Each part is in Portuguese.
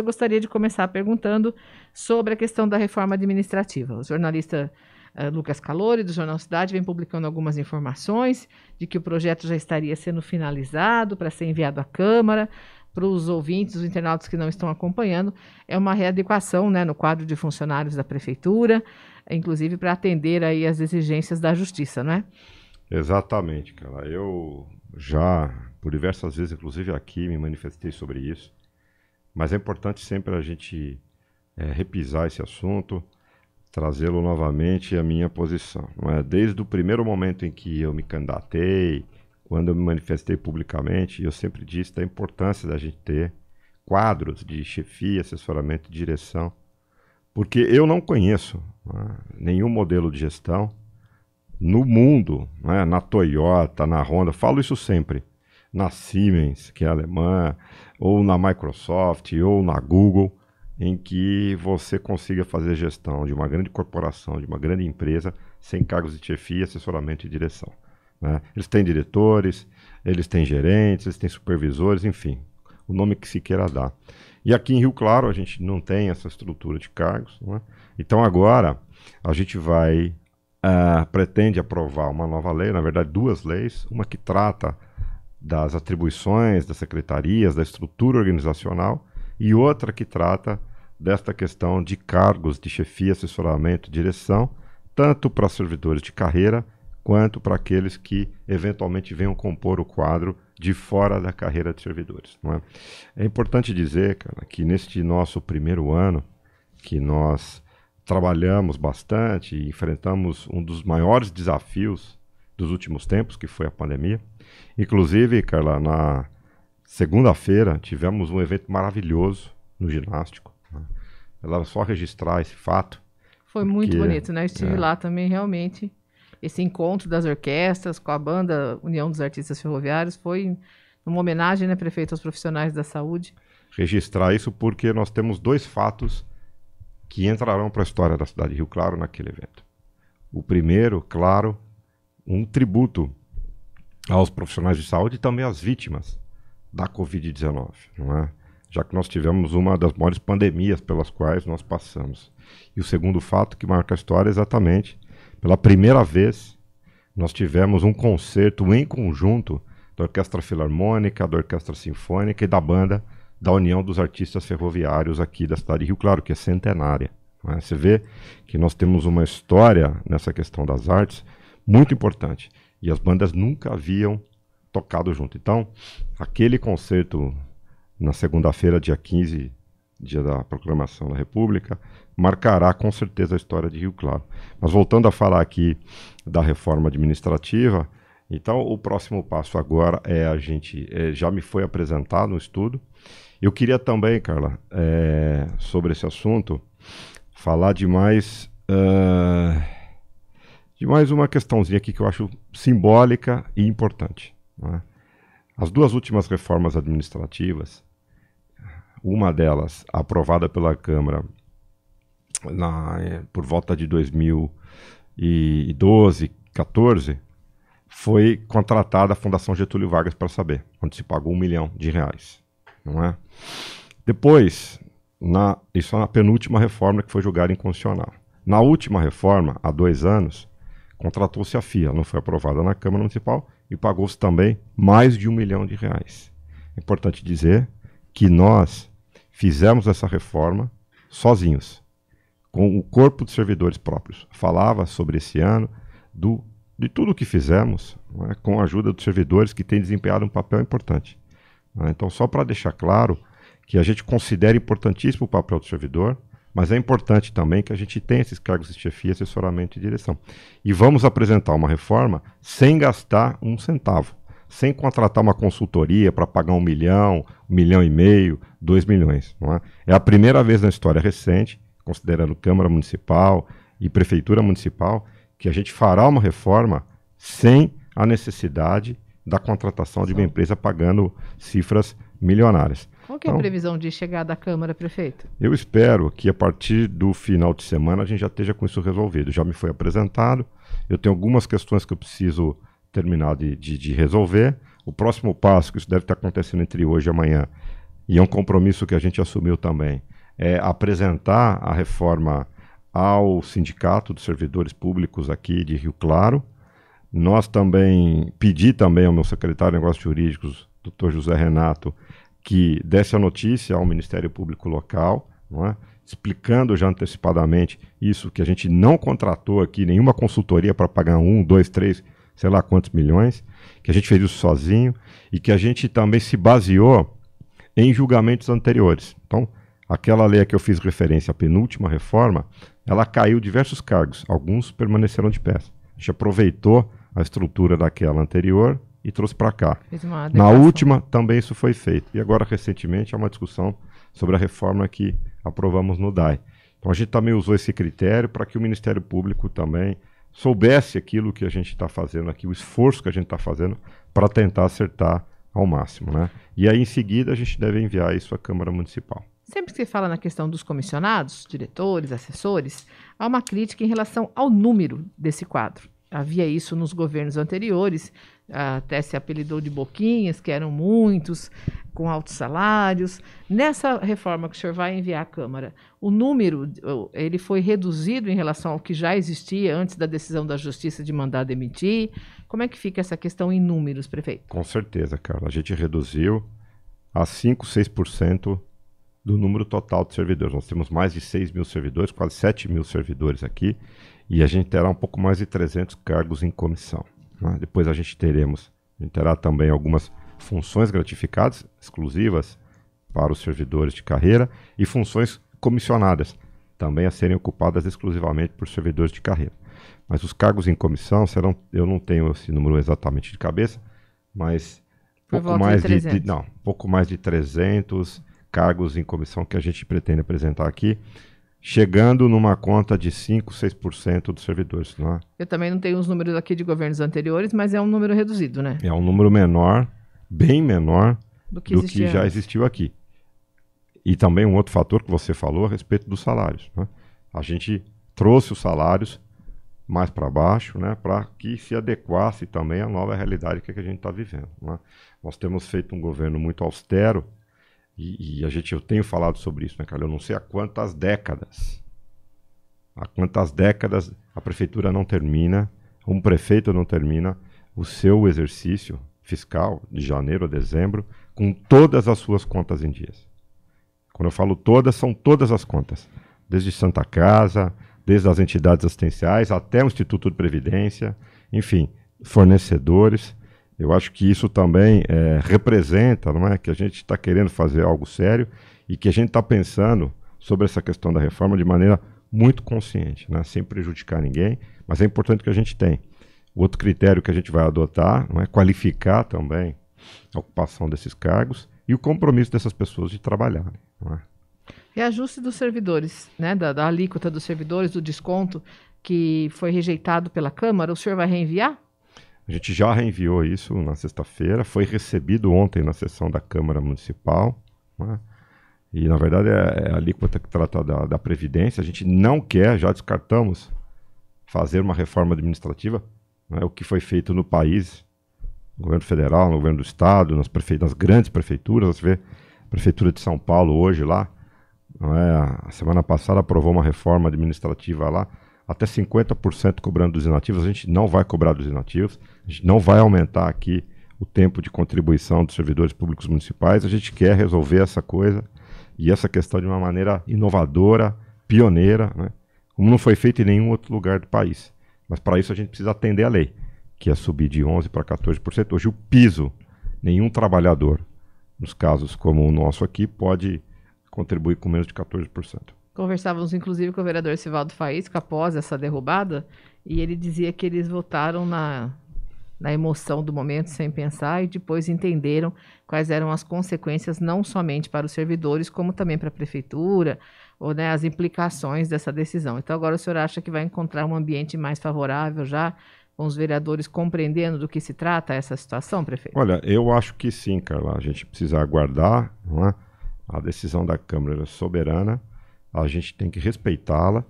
Eu gostaria de começar perguntando sobre a questão da reforma administrativa. O jornalista uh, Lucas Calori, do Jornal Cidade, vem publicando algumas informações de que o projeto já estaria sendo finalizado para ser enviado à Câmara. Para os ouvintes, os internautas que não estão acompanhando, é uma readequação né, no quadro de funcionários da Prefeitura, inclusive para atender aí as exigências da Justiça, não é? Exatamente, cara. Eu já, por diversas vezes, inclusive aqui, me manifestei sobre isso mas é importante sempre a gente é, repisar esse assunto, trazê-lo novamente à minha posição. É? Desde o primeiro momento em que eu me candidatei, quando eu me manifestei publicamente, eu sempre disse da importância da gente ter quadros de chefia, assessoramento e direção, porque eu não conheço né, nenhum modelo de gestão no mundo, né, na Toyota, na Honda, falo isso sempre na Siemens, que é alemã, ou na Microsoft, ou na Google, em que você consiga fazer gestão de uma grande corporação, de uma grande empresa, sem cargos de chefia, assessoramento e direção. Né? Eles têm diretores, eles têm gerentes, eles têm supervisores, enfim, o nome que se queira dar. E aqui em Rio Claro a gente não tem essa estrutura de cargos. Né? Então agora a gente vai, uh, pretende aprovar uma nova lei, na verdade duas leis, uma que trata das atribuições das secretarias, da estrutura organizacional, e outra que trata desta questão de cargos de chefia, assessoramento, direção, tanto para servidores de carreira quanto para aqueles que eventualmente venham compor o quadro de fora da carreira de servidores. É? é? importante dizer cara, que neste nosso primeiro ano, que nós trabalhamos bastante e enfrentamos um dos maiores desafios dos últimos tempos, que foi a pandemia, Inclusive, Carla, na segunda-feira tivemos um evento maravilhoso no ginástico. Né? Ela só registrar esse fato. Foi porque, muito bonito, né? Eu estive é. lá também, realmente. Esse encontro das orquestras com a banda União dos Artistas Ferroviários foi uma homenagem, né, prefeito, aos profissionais da saúde. Registrar isso porque nós temos dois fatos que entrarão para a história da cidade de Rio Claro naquele evento. O primeiro, claro, um tributo aos profissionais de saúde e também às vítimas da Covid-19, não é? já que nós tivemos uma das maiores pandemias pelas quais nós passamos. E o segundo fato que marca a história é exatamente, pela primeira vez, nós tivemos um concerto em conjunto da Orquestra Filarmônica, da Orquestra Sinfônica e da banda da União dos Artistas Ferroviários aqui da cidade de Rio Claro, que é centenária. É? Você vê que nós temos uma história nessa questão das artes muito importante. E as bandas nunca haviam tocado junto. Então, aquele concerto na segunda-feira, dia 15, dia da proclamação da República, marcará com certeza a história de Rio Claro. Mas voltando a falar aqui da reforma administrativa, então o próximo passo agora é a gente. É, já me foi apresentado um estudo. Eu queria também, Carla, é, sobre esse assunto, falar de mais. Uh, de mais uma questãozinha aqui que eu acho simbólica e importante. É? As duas últimas reformas administrativas, uma delas aprovada pela Câmara na, eh, por volta de 2012, 14, foi contratada a Fundação Getúlio Vargas para saber, onde se pagou um milhão de reais, não é? Depois, na, isso é na penúltima reforma que foi julgada inconstitucional. Na última reforma, há dois anos, Contratou-se a FIA, não foi aprovada na Câmara Municipal e pagou-se também mais de um milhão de reais. É importante dizer que nós fizemos essa reforma sozinhos, com o corpo de servidores próprios. Falava sobre esse ano do, de tudo o que fizemos né, com a ajuda dos servidores que têm desempenhado um papel importante. Né. Então, só para deixar claro que a gente considera importantíssimo o papel do servidor, mas é importante também que a gente tenha esses cargos de chefia, assessoramento e direção. E vamos apresentar uma reforma sem gastar um centavo, sem contratar uma consultoria para pagar um milhão, um milhão e meio, dois milhões. Não é? é a primeira vez na história recente, considerando Câmara Municipal e Prefeitura Municipal, que a gente fará uma reforma sem a necessidade da contratação de uma empresa pagando cifras milionárias. Qual que é então, a previsão de chegar da Câmara, prefeito? Eu espero que a partir do final de semana a gente já esteja com isso resolvido. Já me foi apresentado, eu tenho algumas questões que eu preciso terminar de, de, de resolver. O próximo passo, que isso deve estar acontecendo entre hoje e amanhã, e é um compromisso que a gente assumiu também, é apresentar a reforma ao Sindicato dos Servidores Públicos aqui de Rio Claro. Nós também pedi também ao meu secretário de Negócios Jurídicos, doutor José Renato, que desse a notícia ao Ministério Público Local, é? explicando já antecipadamente isso, que a gente não contratou aqui nenhuma consultoria para pagar um, dois, três, sei lá quantos milhões, que a gente fez isso sozinho e que a gente também se baseou em julgamentos anteriores. Então, aquela lei a que eu fiz referência, a penúltima reforma, ela caiu diversos cargos, alguns permaneceram de pé. A gente aproveitou a estrutura daquela anterior e trouxe para cá. Na última, também isso foi feito. E agora, recentemente, há uma discussão sobre a reforma que aprovamos no DAI. Então, a gente também usou esse critério para que o Ministério Público também soubesse aquilo que a gente está fazendo aqui, o esforço que a gente está fazendo para tentar acertar ao máximo. Né? E aí, em seguida, a gente deve enviar isso à Câmara Municipal. Sempre que se fala na questão dos comissionados, diretores, assessores, há uma crítica em relação ao número desse quadro. Havia isso nos governos anteriores, até se apelidou de boquinhas, que eram muitos, com altos salários. Nessa reforma que o senhor vai enviar à Câmara, o número ele foi reduzido em relação ao que já existia antes da decisão da Justiça de mandar demitir. Como é que fica essa questão em números, prefeito? Com certeza, Carla. A gente reduziu a 5, 6% do número total de servidores. Nós temos mais de 6 mil servidores, quase 7 mil servidores aqui, e a gente terá um pouco mais de 300 cargos em comissão. Né? Depois a gente teremos, a gente terá também algumas funções gratificadas exclusivas para os servidores de carreira e funções comissionadas, também a serem ocupadas exclusivamente por servidores de carreira. Mas os cargos em comissão serão, eu não tenho esse número exatamente de cabeça, mas pouco mais de, de, não, pouco mais de 300 cargos em comissão que a gente pretende apresentar aqui chegando numa conta de 5, 6% dos servidores. Não é? Eu também não tenho os números aqui de governos anteriores, mas é um número reduzido, né? É um número menor, bem menor do que, do que já existiu aqui. E também um outro fator que você falou a respeito dos salários. Né? A gente trouxe os salários mais para baixo, né, para que se adequasse também à nova realidade que, é a gente está vivendo. Né? Nós temos feito um governo muito austero, e, e, a gente, eu tenho falado sobre isso, né, Carlos? Eu não sei há quantas décadas. Há quantas décadas a prefeitura não termina, um prefeito não termina o seu exercício fiscal de janeiro a dezembro com todas as suas contas em dias. Quando eu falo todas, são todas as contas. Desde Santa Casa, desde as entidades assistenciais até o Instituto de Previdência, enfim, fornecedores. Eu acho que isso também é, representa, não é, que a gente está querendo fazer algo sério e que a gente está pensando sobre essa questão da reforma de maneira muito consciente, né, sem prejudicar ninguém. Mas é importante que a gente tenha. Outro critério que a gente vai adotar não é qualificar também a ocupação desses cargos e o compromisso dessas pessoas de trabalhar. Não é? Reajuste dos servidores, né? Da, da, alíquota dos servidores, do desconto que foi rejeitado pela Câmara, o senhor vai reenviar? A gente já reenviou isso na sexta-feira, foi recebido ontem na sessão da Câmara Municipal. Né? E, na verdade, é, é a alíquota que trata da, da Previdência. A gente não quer, já descartamos, fazer uma reforma administrativa, né? o que foi feito no país, no governo federal, no governo do estado, nas, prefe... nas grandes prefeituras. Você vê a Prefeitura de São Paulo hoje lá, é? a semana passada aprovou uma reforma administrativa lá até 50% cobrando dos inativos. A gente não vai cobrar dos inativos, a gente não vai aumentar aqui o tempo de contribuição dos servidores públicos municipais. A gente quer resolver essa coisa e essa questão de uma maneira inovadora, pioneira, né? como não foi feito em nenhum outro lugar do país. Mas para isso a gente precisa atender a lei, que é subir de 11% para 14%. Hoje o piso, nenhum trabalhador, nos casos como o nosso aqui, pode contribuir com menos de 14%. Conversávamos, inclusive, com o vereador Sivaldo Faísco após essa derrubada, e ele dizia que eles votaram na, na emoção do momento, sem pensar, e depois entenderam quais eram as consequências, não somente para os servidores, como também para a prefeitura, ou né, as implicações dessa decisão. Então, agora o senhor acha que vai encontrar um ambiente mais favorável já, com os vereadores compreendendo do que se trata essa situação, prefeito? Olha, eu acho que sim, Carla. A gente precisa aguardar é? a decisão da Câmara Soberana a gente tem que respeitá-la,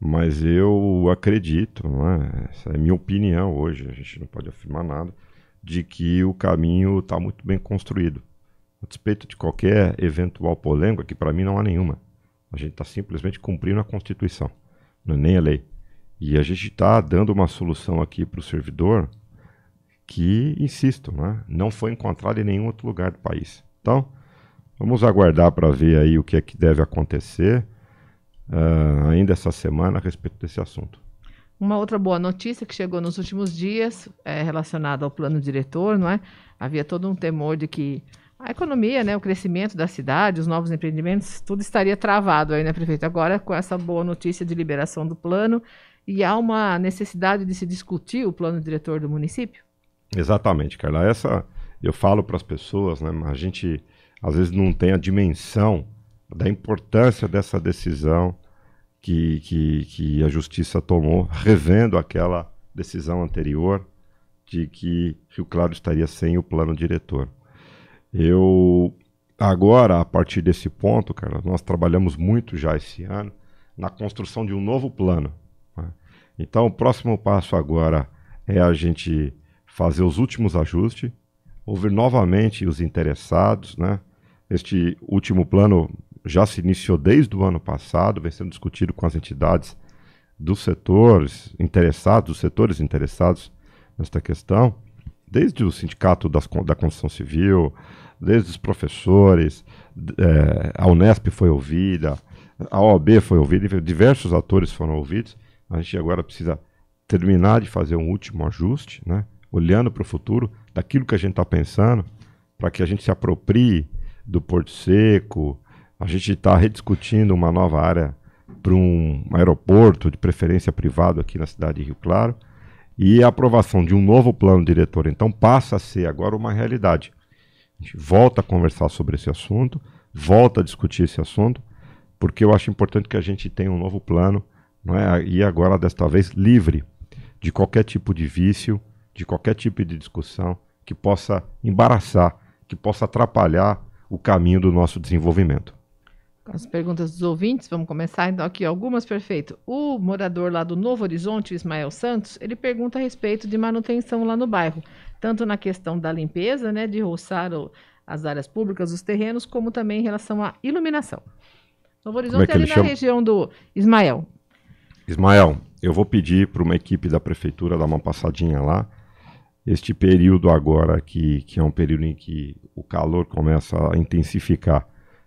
mas eu acredito, é? essa é minha opinião hoje, a gente não pode afirmar nada, de que o caminho está muito bem construído. A despeito de qualquer eventual polêmica, que para mim não há nenhuma, a gente está simplesmente cumprindo a Constituição, não é nem a lei. E a gente está dando uma solução aqui para o servidor que, insisto, né, não foi encontrada em nenhum outro lugar do país. Então, vamos aguardar para ver aí o que é que deve acontecer uh, ainda essa semana a respeito desse assunto. Uma outra boa notícia que chegou nos últimos dias é relacionada ao plano diretor, não é? Havia todo um temor de que a economia, né, o crescimento da cidade, os novos empreendimentos, tudo estaria travado aí, né, prefeito? Agora, com essa boa notícia de liberação do plano, e há uma necessidade de se discutir o plano diretor do município? Exatamente, Carla. Essa eu falo para as pessoas, né? A gente às vezes não tem a dimensão da importância dessa decisão que, que, que a justiça tomou, revendo aquela decisão anterior de que Rio Claro estaria sem o plano diretor. Eu agora, a partir desse ponto, cara, nós trabalhamos muito já esse ano na construção de um novo plano. Né? Então, o próximo passo agora é a gente fazer os últimos ajustes, ouvir novamente os interessados, né? Este último plano já se iniciou desde o ano passado, vem sendo discutido com as entidades dos setores interessados, dos setores interessados nesta questão, desde o sindicato das, da construção civil, desde os professores, é, a Unesp foi ouvida, a OAB foi ouvida, diversos atores foram ouvidos. A gente agora precisa terminar de fazer um último ajuste, né? olhando para o futuro, daquilo que a gente está pensando, para que a gente se aproprie do Porto Seco, a gente está rediscutindo uma nova área para um aeroporto, de preferência privado, aqui na cidade de Rio Claro. E a aprovação de um novo plano diretor, então, passa a ser agora uma realidade. A gente volta a conversar sobre esse assunto, volta a discutir esse assunto, porque eu acho importante que a gente tenha um novo plano, não é? e agora, desta vez, livre de qualquer tipo de vício, de qualquer tipo de discussão que possa embaraçar, que possa atrapalhar o caminho do nosso desenvolvimento as perguntas dos ouvintes, vamos começar então aqui algumas, perfeito. O morador lá do Novo Horizonte, o Ismael Santos, ele pergunta a respeito de manutenção lá no bairro, tanto na questão da limpeza, né, de roçar as áreas públicas, os terrenos, como também em relação à iluminação. Novo Horizonte é, é, ali na região do Ismael. Ismael, eu vou pedir para uma equipe da prefeitura dar uma passadinha lá. Este período agora, que, que é um período em que o calor começa a intensificar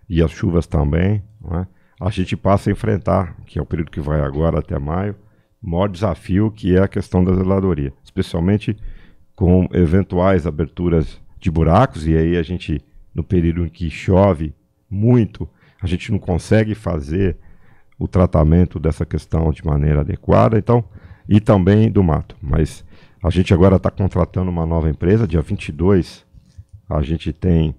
e as chuvas também, né? a gente passa a enfrentar, que é o período que vai agora até maio, o maior desafio que é a questão da zeladoria, especialmente com eventuais aberturas de buracos, e aí a gente, no período em que chove muito, a gente não consegue fazer o tratamento dessa questão de maneira adequada, então, e também do mato. Mas a gente agora está contratando uma nova empresa, dia 22 a gente tem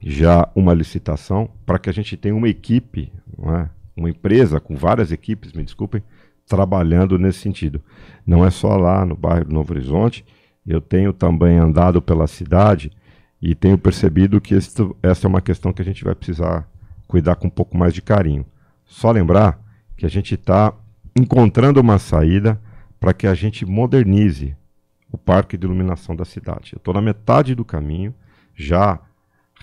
já uma licitação para que a gente tenha uma equipe, é? uma empresa com várias equipes, me desculpem, trabalhando nesse sentido. Não é só lá no bairro do Novo Horizonte, eu tenho também andado pela cidade e tenho percebido que esse, essa é uma questão que a gente vai precisar cuidar com um pouco mais de carinho. Só lembrar que a gente está encontrando uma saída para que a gente modernize o parque de iluminação da cidade. Eu estou na metade do caminho, já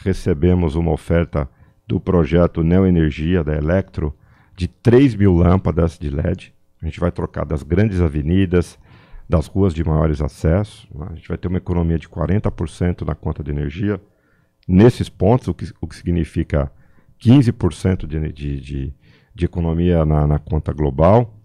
recebemos uma oferta do projeto Neoenergia da Electro de 3 mil lâmpadas de LED. A gente vai trocar das grandes avenidas, das ruas de maiores acessos. Né? A gente vai ter uma economia de 40% na conta de energia. Nesses pontos, o que, o que significa 15% de, de, de, de, economia na, na conta global.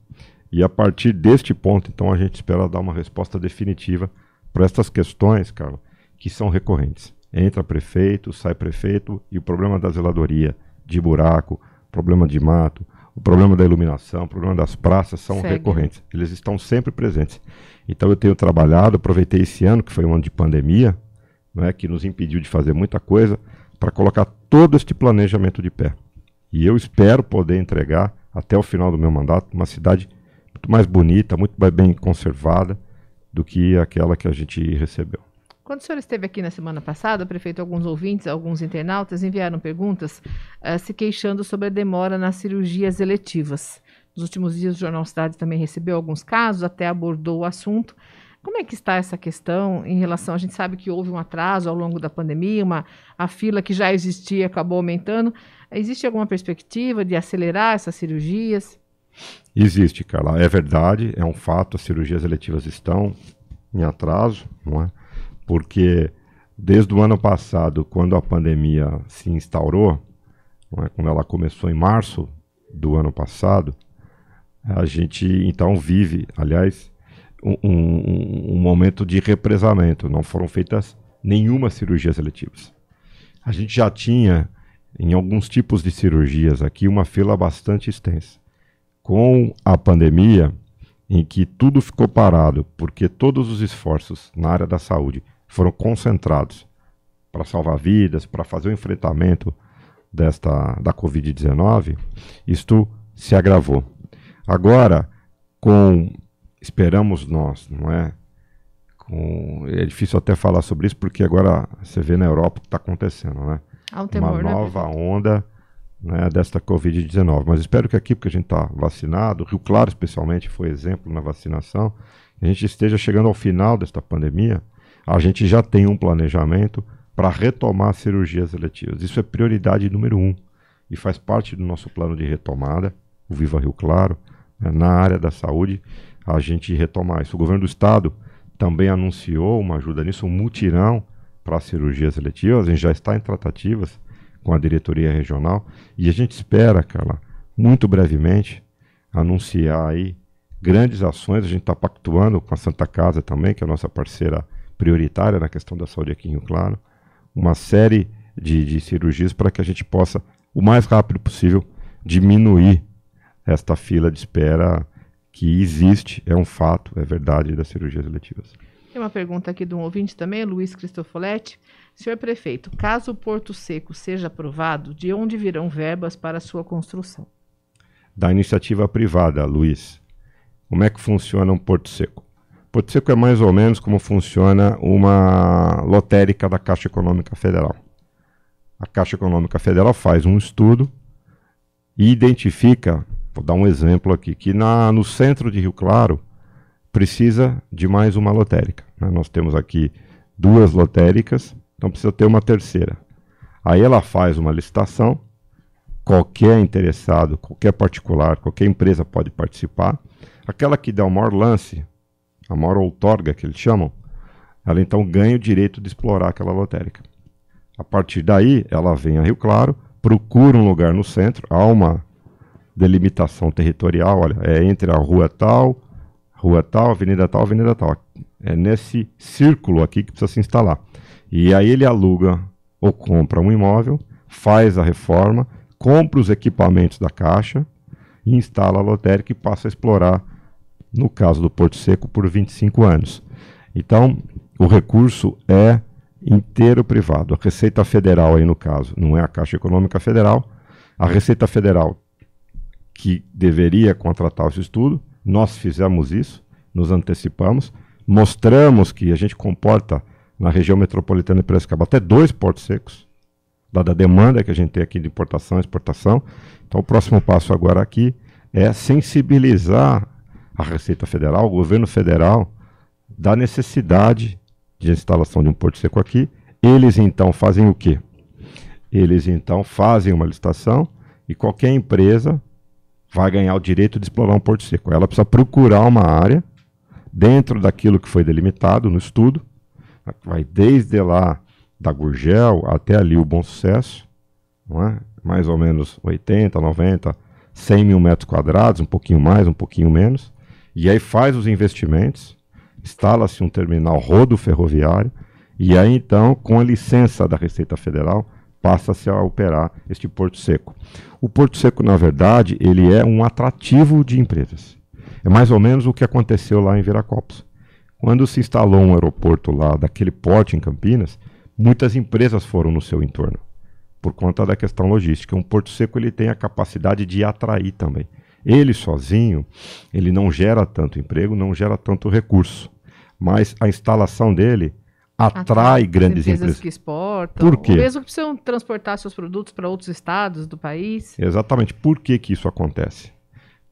E a partir deste ponto, então, a gente espera dar uma resposta definitiva para estas questões, Carla, que são recorrentes entra prefeito, sai prefeito e o problema da zeladoria, de buraco, problema de mato, o problema da iluminação, o problema das praças são Segue. recorrentes. Eles estão sempre presentes. Então eu tenho trabalhado, aproveitei esse ano, que foi um ano de pandemia, né, que nos impediu de fazer muita coisa, para colocar todo este planejamento de pé. E eu espero poder entregar, até o final do meu mandato, uma cidade muito mais bonita, muito mais bem conservada do que aquela que a gente recebeu. Quando o senhor esteve aqui na semana passada, prefeito, alguns ouvintes, alguns internautas enviaram perguntas uh, se queixando sobre a demora nas cirurgias eletivas. Nos últimos dias, o Jornal Cidade também recebeu alguns casos, até abordou o assunto. Como é que está essa questão em relação? A gente sabe que houve um atraso ao longo da pandemia, uma, a fila que já existia acabou aumentando. Existe alguma perspectiva de acelerar essas cirurgias? Existe, Carla. É verdade, é um fato. As cirurgias eletivas estão em atraso, não é? porque desde o ano passado, quando a pandemia se instaurou, é, quando ela começou em março do ano passado, a gente então vive, aliás, um, um, um momento de represamento. Não foram feitas nenhuma cirurgias seletivas. A gente já tinha, em alguns tipos de cirurgias aqui, uma fila bastante extensa. Com a pandemia, em que tudo ficou parado, porque todos os esforços na área da saúde foram concentrados para salvar vidas, para fazer o enfrentamento desta da Covid-19, isto se agravou. Agora, com esperamos nós, não é? Com, é difícil até falar sobre isso porque agora você vê na Europa o que está acontecendo, né? Um temor, Uma né, nova né? onda né, desta Covid-19. Mas espero que aqui, porque a gente está vacinado, Rio Claro especialmente foi exemplo na vacinação, a gente esteja chegando ao final desta pandemia a gente já tem um planejamento para retomar cirurgias eletivas. Isso é prioridade número um e faz parte do nosso plano de retomada, o Viva Rio Claro, né, na área da saúde, a gente retomar isso. O governo do estado também anunciou uma ajuda nisso, um mutirão para cirurgias eletivas, a gente já está em tratativas com a diretoria regional e a gente espera, ela muito brevemente, anunciar aí grandes ações. A gente está pactuando com a Santa Casa também, que é a nossa parceira prioritária na questão da saúde aqui em Rio Claro, uma série de, de cirurgias para que a gente possa, o mais rápido possível, diminuir esta fila de espera que existe, é um fato, é verdade, das cirurgias eletivas. Tem uma pergunta aqui de um ouvinte também, Luiz Cristofoletti. Senhor prefeito, caso o Porto Seco seja aprovado, de onde virão verbas para sua construção? Da iniciativa privada, Luiz. Como é que funciona um Porto Seco? que é mais ou menos como funciona uma lotérica da Caixa Econômica Federal. A Caixa Econômica Federal faz um estudo e identifica, vou dar um exemplo aqui, que na, no centro de Rio Claro precisa de mais uma lotérica. Né? Nós temos aqui duas lotéricas, então precisa ter uma terceira. Aí ela faz uma licitação, qualquer interessado, qualquer particular, qualquer empresa pode participar. Aquela que dá o maior lance, a maior outorga que eles chamam, ela então ganha o direito de explorar aquela lotérica. A partir daí, ela vem a Rio Claro, procura um lugar no centro, há uma delimitação territorial, olha, é entre a rua tal, rua tal, avenida tal, avenida tal. É nesse círculo aqui que precisa se instalar. E aí ele aluga ou compra um imóvel, faz a reforma, compra os equipamentos da caixa, instala a lotérica e passa a explorar no caso do Porto Seco, por 25 anos. Então, o recurso é inteiro privado. A Receita Federal, aí no caso, não é a Caixa Econômica Federal. A Receita Federal, que deveria contratar esse estudo, nós fizemos isso, nos antecipamos, mostramos que a gente comporta na região metropolitana de Piracicaba até dois portos secos, dada a demanda que a gente tem aqui de importação e exportação. Então, o próximo passo agora aqui é sensibilizar a Receita Federal, o governo federal, da necessidade de instalação de um porto seco aqui. Eles então fazem o quê? Eles então fazem uma licitação e qualquer empresa vai ganhar o direito de explorar um porto seco. Ela precisa procurar uma área dentro daquilo que foi delimitado no estudo, vai desde lá da Gurgel até ali o Bom Sucesso, é? mais ou menos 80, 90, 100 mil metros quadrados, um pouquinho mais, um pouquinho menos. E aí faz os investimentos, instala-se um terminal rodo ferroviário, e aí então, com a licença da Receita Federal, passa-se a operar este Porto Seco. O Porto Seco, na verdade, ele é um atrativo de empresas. É mais ou menos o que aconteceu lá em Viracopos. Quando se instalou um aeroporto lá daquele porte em Campinas, muitas empresas foram no seu entorno por conta da questão logística. Um porto seco ele tem a capacidade de atrair também. Ele sozinho, ele não gera tanto emprego, não gera tanto recurso, mas a instalação dele atrai, atrai grandes empresas, empresas, que exportam, Por quê? mesmo que precisam transportar seus produtos para outros estados do país. Exatamente. Por que que isso acontece?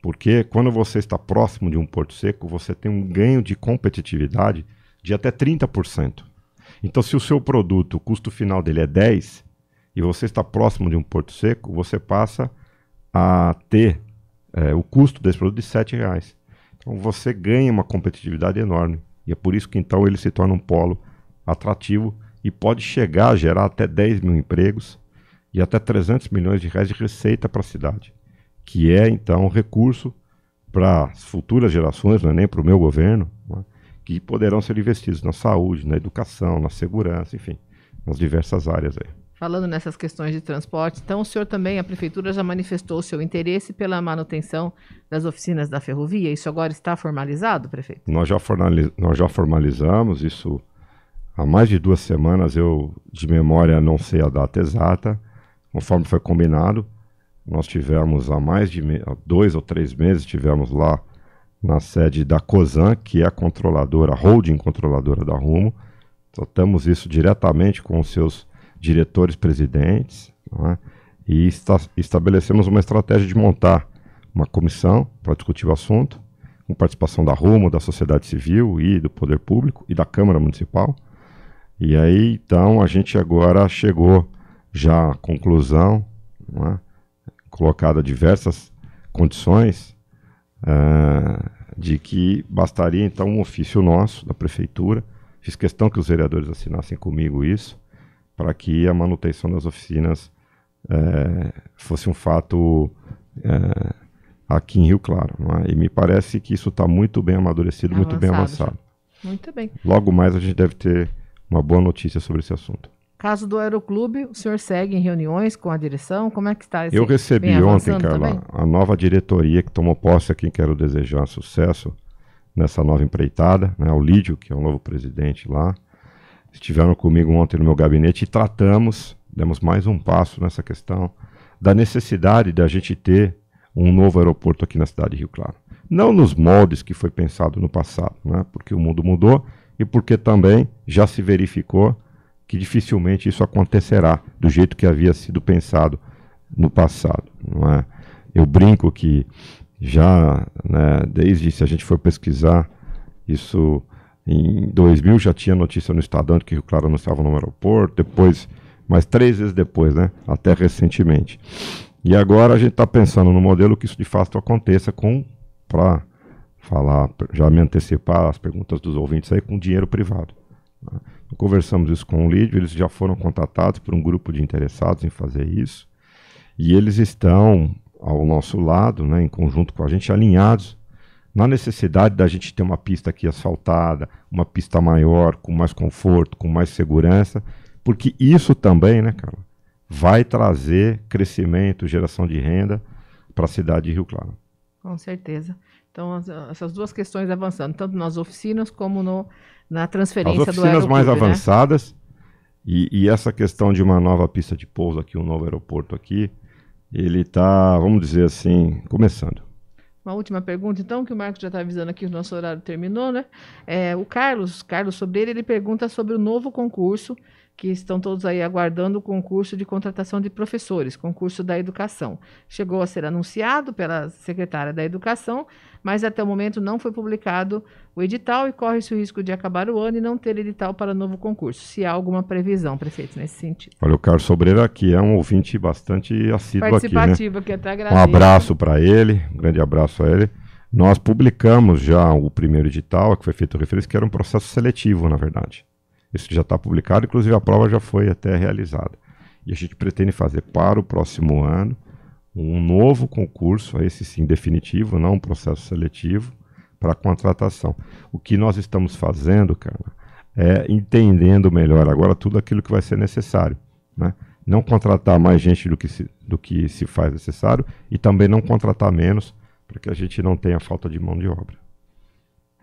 Porque quando você está próximo de um porto seco, você tem um ganho de competitividade de até 30%. Então, se o seu produto, o custo final dele é 10 e você está próximo de um porto seco, você passa a ter é, o custo desse produto é de R$ reais. Então você ganha uma competitividade enorme. E é por isso que então ele se torna um polo atrativo e pode chegar a gerar até 10 mil empregos e até 300 milhões de reais de receita para a cidade, que é então um recurso para as futuras gerações, não é nem para o meu governo, é, que poderão ser investidos na saúde, na educação, na segurança, enfim, nas diversas áreas aí. Falando nessas questões de transporte, então o senhor também, a prefeitura já manifestou seu interesse pela manutenção das oficinas da ferrovia. Isso agora está formalizado, prefeito? Nós já, formaliz nós já formalizamos isso há mais de duas semanas. Eu, de memória, não sei a data exata. Conforme foi combinado, nós tivemos há mais de dois ou três meses, tivemos lá na sede da COSAN, que é a controladora, holding controladora da Rumo. Tratamos isso diretamente com os seus diretores presidentes, é? e esta estabelecemos uma estratégia de montar uma comissão para discutir o assunto, com participação da Rumo, da sociedade civil e do poder público e da Câmara Municipal. E aí, então, a gente agora chegou já à conclusão, é? colocada diversas condições, uh, de que bastaria, então, um ofício nosso, da Prefeitura. Fiz questão que os vereadores assinassem comigo isso, para que a manutenção das oficinas é, fosse um fato é, aqui em Rio Claro. É? E me parece que isso está muito bem amadurecido, avançado. muito bem avançado. Muito bem. Logo mais a gente deve ter uma boa notícia sobre esse assunto. Caso do Aeroclube, o senhor segue em reuniões com a direção? Como é que está esse Eu recebi ontem, Carla, também? a nova diretoria que tomou posse aqui, quero desejar sucesso nessa nova empreitada, né, o Lídio, que é o novo presidente lá, estiveram comigo ontem no meu gabinete e tratamos, demos mais um passo nessa questão da necessidade da gente ter um novo aeroporto aqui na cidade de Rio Claro. Não nos moldes que foi pensado no passado, né? porque o mundo mudou e porque também já se verificou que dificilmente isso acontecerá do jeito que havia sido pensado no passado. Não é? Eu brinco que já, né, desde se a gente for pesquisar, isso em 2000 já tinha notícia no Estadão de que Rio Claro anunciava no aeroporto, depois, mais três vezes depois, né? Até recentemente. E agora a gente está pensando no modelo que isso de fato aconteça com, para falar, já me antecipar as perguntas dos ouvintes aí, com dinheiro privado. Né? Então, conversamos isso com o Lídio, eles já foram contatados por um grupo de interessados em fazer isso, e eles estão ao nosso lado, né, em conjunto com a gente, alinhados na necessidade da gente ter uma pista aqui asfaltada, uma pista maior, com mais conforto, com mais segurança, porque isso também, né, cara, vai trazer crescimento, geração de renda para a cidade de Rio Claro. Com certeza. Então, as, essas duas questões avançando, tanto nas oficinas como no, na transferência do As oficinas mais né? avançadas e, e essa questão de uma nova pista de pouso aqui, um novo aeroporto aqui, ele está, vamos dizer assim, começando. Uma última pergunta, então, que o Marcos já está avisando aqui, o nosso horário terminou, né? É, o Carlos, Carlos Sobreira, ele pergunta sobre o novo concurso que estão todos aí aguardando o concurso de contratação de professores, concurso da educação. Chegou a ser anunciado pela secretária da Educação, mas até o momento não foi publicado o edital e corre-se o risco de acabar o ano e não ter edital para novo concurso. Se há alguma previsão, prefeito, nesse sentido. Olha, o Carlos Sobreira aqui é um ouvinte bastante assíduo né? Participativo, aqui, né? que até agradeço. Um abraço para ele, um grande abraço a ele. Nós publicamos já o primeiro edital, que foi feito referência, que era um processo seletivo, na verdade. Isso já está publicado, inclusive a prova já foi até realizada. E a gente pretende fazer para o próximo ano um novo concurso, esse sim definitivo, não um processo seletivo, para contratação. O que nós estamos fazendo, Carla, é entendendo melhor agora tudo aquilo que vai ser necessário. Né? Não contratar mais gente do que, se, do que se faz necessário e também não contratar menos, para que a gente não tenha falta de mão de obra.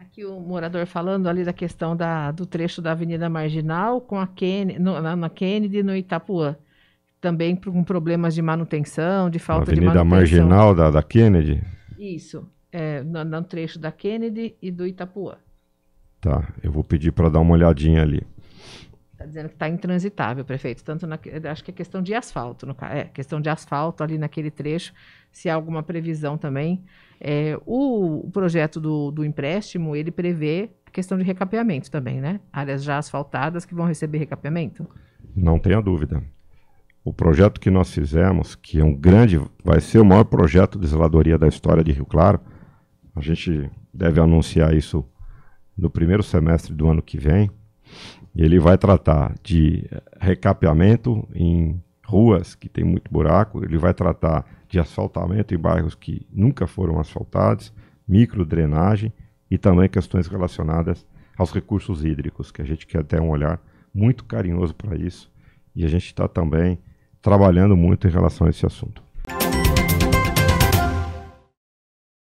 Aqui o morador falando ali da questão da, do trecho da Avenida Marginal com a Kennedy, no, na Kennedy no Itapuã. Também com problemas de manutenção, de falta Avenida de manutenção. Avenida Marginal da, da Kennedy? Isso, é, no, no trecho da Kennedy e do Itapuã. Tá, eu vou pedir para dar uma olhadinha ali. Está dizendo que está intransitável, prefeito. Tanto na, acho que é questão de asfalto, no, é questão de asfalto ali naquele trecho, se há alguma previsão também. É, o, o, projeto do, do empréstimo, ele prevê a questão de recapeamento também, né? Áreas já asfaltadas que vão receber recapeamento? Não tenha dúvida. O projeto que nós fizemos, que é um grande, vai ser o maior projeto de zeladoria da história de Rio Claro, a gente deve anunciar isso no primeiro semestre do ano que vem ele vai tratar de recapeamento em ruas que tem muito buraco, ele vai tratar de asfaltamento em bairros que nunca foram asfaltados, micro drenagem e também questões relacionadas aos recursos hídricos, que a gente quer ter um olhar muito carinhoso para isso e a gente está também trabalhando muito em relação a esse assunto.